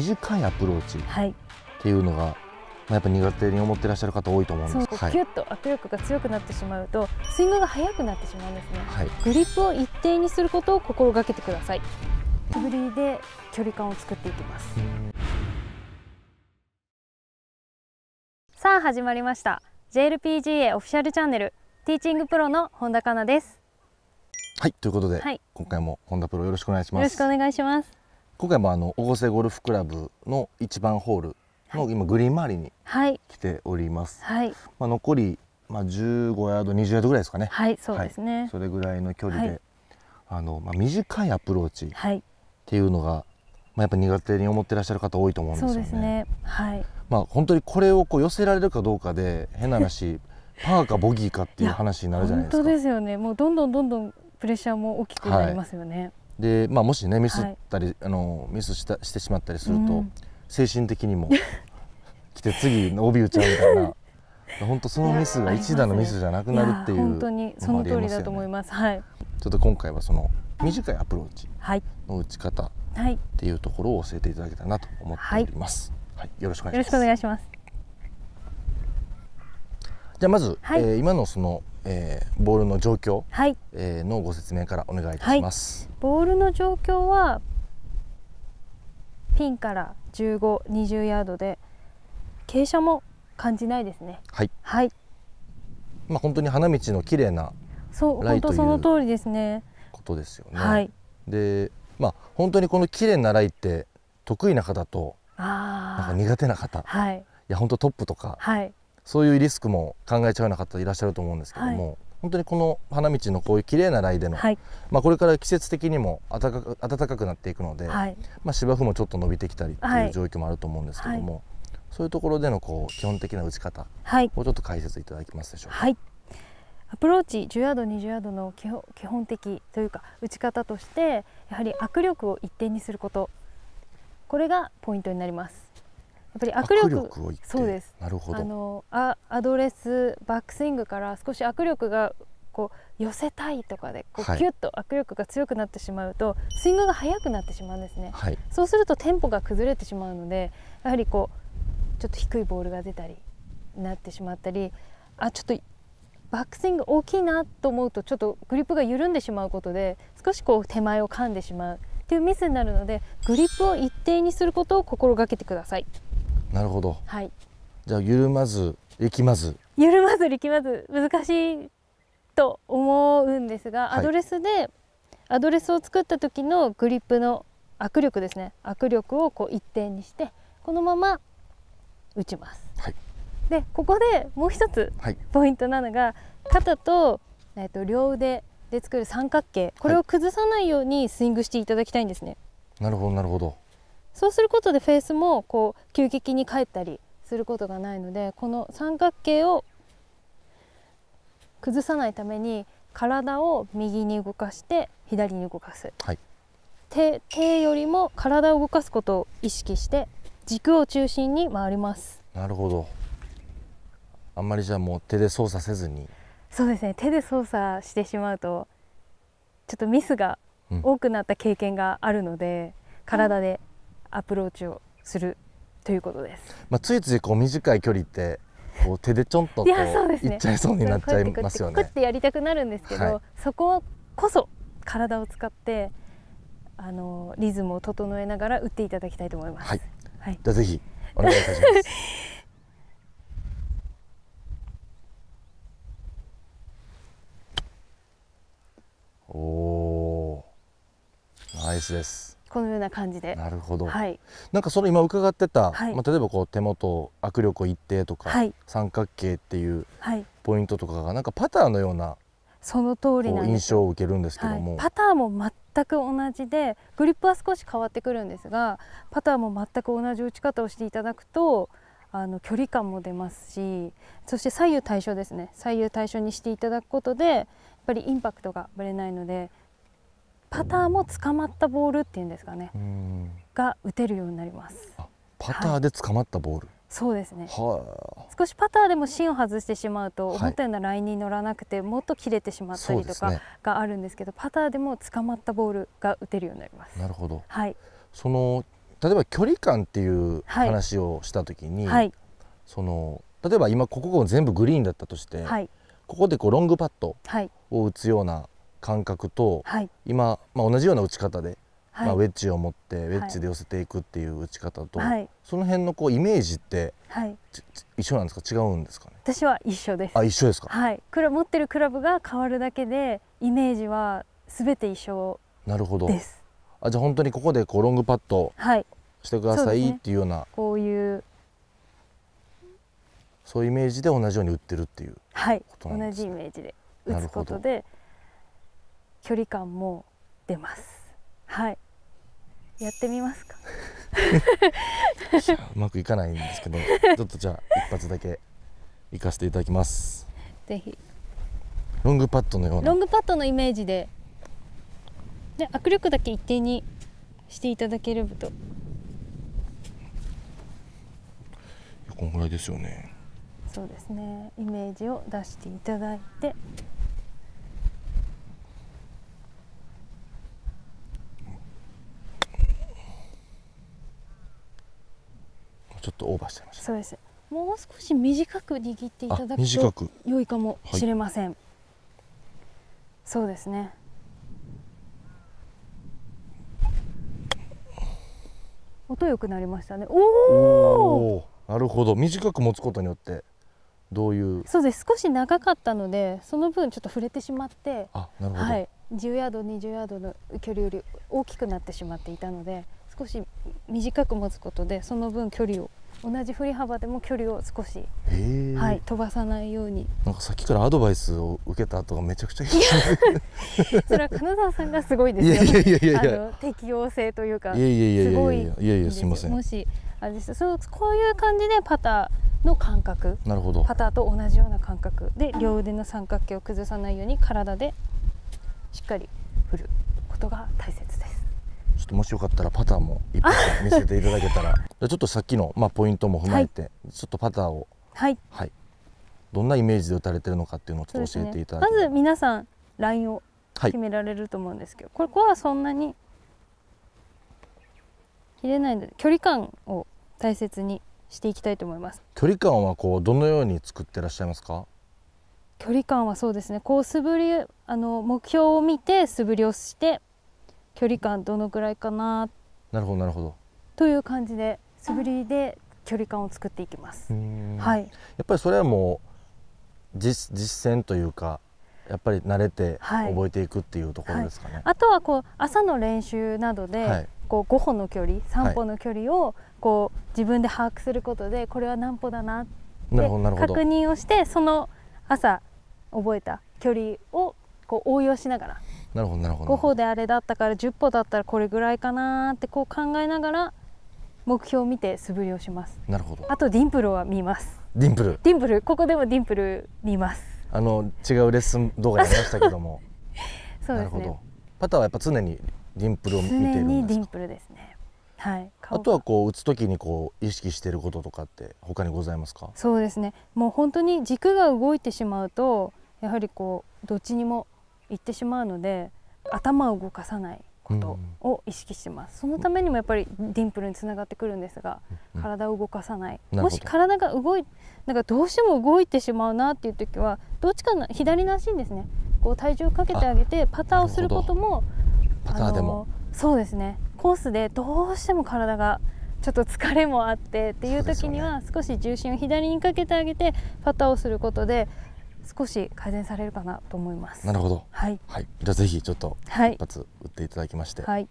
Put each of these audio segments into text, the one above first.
短いアプローチっていうのが、はいまあ、やっぱ苦手に思ってらっしゃる方多いと思うんですけど、はい、キュッと握力が強くなってしまうとスイングが速くなってしまうんですね、はい、グリップを一定にすることを心がけてください素振りで距離感を作っていきます、さあ始まりました JLPGA オフィシャルチャンネルティーチングプロの本田香奈ですはいということで、はい、今回も本田プロよろしくお願いしますよろしくお願いします今回もあの越ゴルフクラブの一番ホールの今グリーン周りに来ております。はい、まあ残りまあ15ヤード20ヤードぐらいですかね。はい、そうですね、はい、それぐらいの距離で、はい、あのまあ短いアプローチっていうのが、まあやっぱ苦手に思ってらっしゃる方多いと思うんですよね。そうですね。はい。まあ本当にこれをこう寄せられるかどうかで変な話。パーかボギーかっていう話になるじゃないですか。本当ですよね。もうどんどんどんどんプレッシャーも大きくなりますよね。で、まあ、もしねミスったり、はい、あのミスしたしてしまったりすると、うん、精神的にも 来て次帯打ちゃうみたいな。本当そのミスが一打のミスじゃなくなるっていう、ね、本当にその通りだと思います。はい。ちょっと今回はその短いアプローチの打ち方っていうところを教えていただけたらなと思っております。はい、はい、よろしくお願いします。じゃあまず、はい、えー、今のその、えー、ボールの状況、はい、えー、のご説明からお願いいたします。はい、ボールの状況はピンから15、20ヤードで傾斜も感じないですね。はい。はい。まあ本当に花道の綺麗なそう本当その通りですね。ことですよね。はい。で、まあ本当にこの綺麗なライって得意な方となんか苦手な方、はい、いや本当トップとか、はい、そういうリスクも考えちゃうような方いらっしゃると思うんですけども、はい、本当にこの花道のこういう綺麗なライでの、はい、まあ、これから季節的にも暖か暖かくなっていくので、はい、まあ、芝生もちょっと伸びてきたりっていう状況もあると思うんですけども、そういうところでのこう基本的な打ち方をちょっと解説いただけますでしょうか。アプローチ10ヤード20ヤードの基本基本的というか打ち方としてやはり握力を一定にすることこれがポイントになりますぱり握力そうですなるほどあのアアドレスバックスイングから少し握力がこう寄せたいとかでこうキュッと握力が強くなってしまうと、はい、スイングが速くなってしまうんですね、はい、そうするとテンポが崩れてしまうのでやはりこうちょっと低いボールが出たりなってしまったりあちょっとバックスイング大きいなと思うとちょっとグリップが緩んでしまうことで少しこう手前を噛んでしまうっていうミスになるのでグリップを一定にすることを心がけてください。なるほど。はい。じゃあ緩まず力まず。緩まず力まず難しいと思うんですが、アドレスで、はい、アドレスを作った時のグリップの握力ですね。握力をこう一定にしてこのまま打ちます。はい。でここでもう一つポイントなのが、はい、肩とえっ、と両腕で作る三角形これを崩さないようにスイングしていただきたいんですね。はい、なるほどなるほど。そうすることでフェースもこう急激に返ったりすることがないのでこの三角形を崩さないために体を右に動かして左に動かす、はい、手手よりも体を動かすことを意識して軸を中心に回りますなるほどあんまりじゃあもう手で操作せずにそうですね手で操作してしまうとちょっとミスが多くなった経験があるので、うん、体でアプローチをするということです。まあ、ついついこう短い距離ってこう手でちょんとこういっちゃいそうになっちゃいますよね。こやってやりたくなるんですけど、はい、そここそ体を使ってあのリズムを整えながら打っていただきたいと思います。はい。はい、じゃあぜひお願いいたします。おお、ナイスです。このような感じでなるほど、はい、なんかその今伺ってた、はい、まあ、例えばこう手元握力を一定とか、はい、三角形っていうポイントとかがなんかパターのようなその通り印象を受けるんですけども、パターも全く同じでグリップは少し変わってくるんですがパターも全く同じ打ち方をしていただくとあの距離感も出ますしそして左右対称ですね左右対称にしていただくことでやっぱりインパクトがぶれないのでパターも捕まったボールっていうんですかね、が打てるようになりますパターで捕まったボール、はい、そうですね、はあ、少しパターでも芯を外してしまうと思ったようなラインに乗らなくてもっと切れてしまったりとかがあるんですけど、ね、パターでも捕まったボールが打てるようになりますなるほど、はい、その例えば距離感っていう話をしたときに、はい、その例えば今ここが全部グリーンだったとして、はい、ここでこうロングパットを打つような感覚と、はい、今、まあ、同じような打ち方で、はい、まあ、ウェッジを持ってウェッジで寄せていくっていう打ち方と、はい、その辺のこうイメージって、一緒なんですか違うんですかね私は一緒ですあ一緒ですかはいクラ持ってるクラブが変わるだけでイメージは全て一緒なるほどあじゃあ本当にここでこうロングパットしてください、ね、っていうようなこういうそういうイメージで同じように打ってるっていうはい、同じイメージで打つことで距離感も出ます。はい。やってみますか。うまくいかないんですけど、ちょっとじゃあ一発だけ行かせていただきます。ぜひ。ロングパッドのような。ロングパッドのイメージで。で握力だけ一定にしていただければと。こんぐらいですよね。そうですね。イメージを出していただいて。ばしてましたそうですもう少し短く握っていただくと良いかもしれません、はい、そうですね音良くなりましたねおおなるほど短く持つことによってどういうそうです少し長かったのでその分ちょっと触れてしまってあなるほど、はい、10ヤード20ヤードの距離より大きくなってしまっていたので少し短く持つことでその分距離を同じ振り幅でも距離を少し、はい、飛ばさないようになんかさっきからアドバイスを受けた後がめちゃくちゃ それは金沢さんがすごいですよいやいやいやいや適応性というかいやいやいやいやいやいやすいませんもしあれですそうこういう感じでパターの感覚なるほどパターと同じような感覚で両腕の三角形を崩さないように体でしっかり振ることが大切ともしよかったらパターも一本見せていただけたら ちょっとさっきの、まあ、ポイントも踏まえて、はい、ちょっとパターを、はいはい、どんなイメージで打たれてるのかっていうのをちょっと教えていただき、ね、まず皆さんラインを決められると思うんですけど、ここはそんなに切れないので距離感を大切にしていきたいと思います距離感はこうどのように作ってらっしゃいますか距離感はそうですねこう素振りあの目標を見て素振りをして距離感どのくらいかななるほどなるほどという感じで素振りで距離感を作っていきます。はい、やっぱりそれはもう実実践というかやっぱり慣れて覚えていくっていうところですかね。はいはい、あとはこう朝の練習などで、はい、こう5歩の距離3歩の距離をこう自分で把握することでこれは何歩だなって確認をしてその朝覚えた距離をこう応用しながらなるほどなるほど5歩であれだったから10歩だったらこれぐらいかなってこう考えながら目標を見て素振りをしますなるほどあとディンプルは見ますディンプルディンプルここでもディンプル見ますあの違うレッスン動画やりましたけども そうですねなるほどパターはやっぱ常にディンプルを見てるんですディンプルですねはい、あとはこう打つ時にこう意識していることとかって他にございますかそうですねもう本当に軸が動いてしまうとやはりこうどっちにも行ってしまうので頭を動かさないことを意識します、うん、そのためにもやっぱりディンプルにつながってくるんですが、うん、体を動かさないもし体が動いなんかどうしても動いてしまうなっていう時はどっちかの左の足にですねこう体重をかけてあげてパターをすることもパターでもそうですねコースでどうしても体がちょっと疲れもあってっていう時には少し重心を左にかけてあげてパターをすることで少し改善されるかなと思います。なるほど。はい。はい、じゃあぜひちょっと一発打っていただきまして。はい。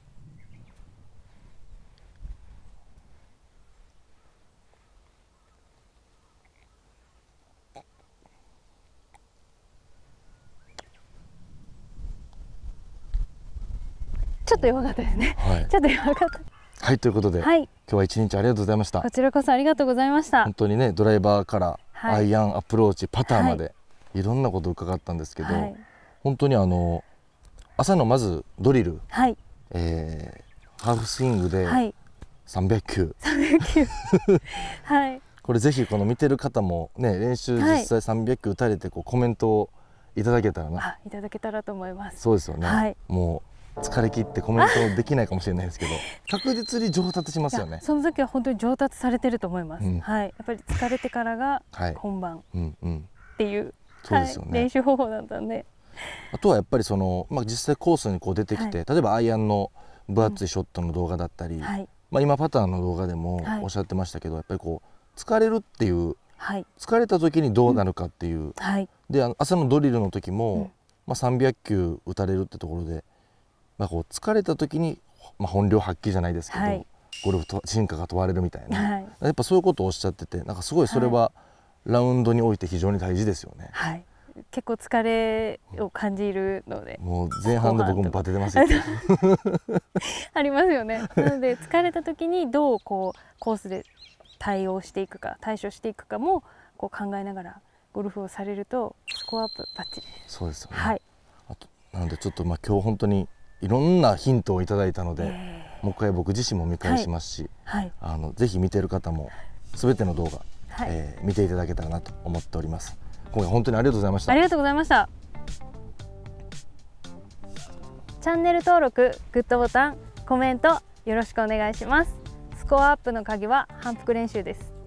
ちょっと弱かったですね。はい。ちょっと弱かった。はい、ということで、はい、今日は一日ありがとうございました。こちらこそありがとうございました。本当にね、ドライバーからアイアンアプローチ、パターまで、はい、いろんなこと伺ったんですけど、はい、本当にあの朝のまずドリル、はい、えー、ハーフスイングで300球。はい、これぜひこの見てる方もね練習実際300球打たれてこうコメントをいただけたらな、いただけたらと思いますそうですよね、はい、もう疲れ切ってコメントできないかもしれないですけど 確実に上達しますよねその時は本当に上達されてると思います、うん、はいやっぱり疲れてからが本番っていうそうですよね、はい、練習方法あとはやっぱりその、まあ、実際コースにこう出てきて、はい、例えばアイアンの分厚いショットの動画だったり、うんはい、まあ、今パターンの動画でもおっしゃってましたけど、やっぱりこう疲れるっていう、疲れた時にどうなるかっていう、うん、で朝のドリルの時も、まあ、300球打たれるってところで、まあ、こう疲れた時に、まあ、本領発揮じゃないですけど、ゴルフと進化が問われるみたいな、やっぱそういうことをおっしゃっててなんかすごいそれは、はいラウンドにおいて非常に大事ですよね。はい結構疲れを感じるので、もう前半で僕もバテてます ありますよね。なので疲れた時にどうこうコースで対応していくか対処していくかもこう考えながらゴルフをされるとスコアアップバッチリそうですよね。はい。あとなのでちょっとまあ今日本当にいろんなヒントをいただいたので、えー、もう一回僕自身も見返しますし、はい、はい、あのぜひ見てる方もすべての動画はい、えー、見ていただけたらなと思っております今回本当にありがとうございましたありがとうございましたチャンネル登録グッドボタンコメントよろしくお願いしますスコアアップの鍵は反復練習です